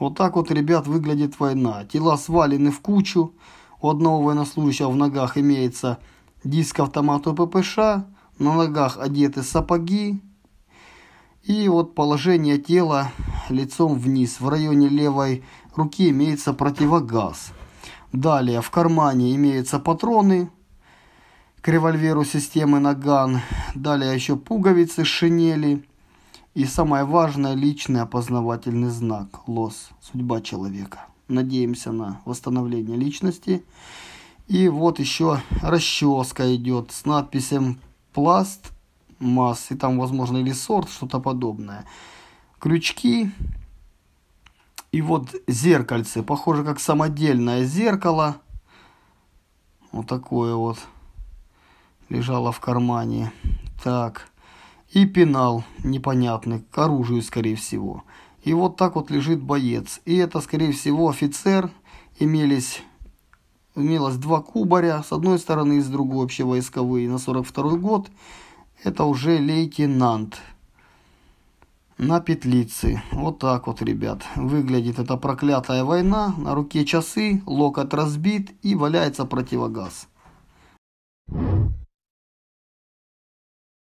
Вот так вот, ребят, выглядит война. Тела свалены в кучу. У одного военнослужащего в ногах имеется диск автомата ППШ. На ногах одеты сапоги. И вот положение тела лицом вниз. В районе левой руки имеется противогаз. Далее в кармане имеются патроны к револьверу системы Наган. Далее еще пуговицы, шинели и самое важное – личный опознавательный знак – лос, судьба человека. Надеемся на восстановление личности. И вот еще расческа идет с надписью «Пласт», «Масс» и там, возможно, или «Сорт», что-то подобное. Крючки и вот зеркальце, похоже, как самодельное зеркало. Вот такое вот лежало в кармане. Так, и пенал непонятный, к оружию, скорее всего. И вот так вот лежит боец. И это, скорее всего, офицер. Имелись, имелось два кубаря с одной стороны и с другой общевойсковые на 42 год. Это уже лейтенант на петлице. Вот так вот, ребят, выглядит эта проклятая война. На руке часы, локоть разбит и валяется противогаз.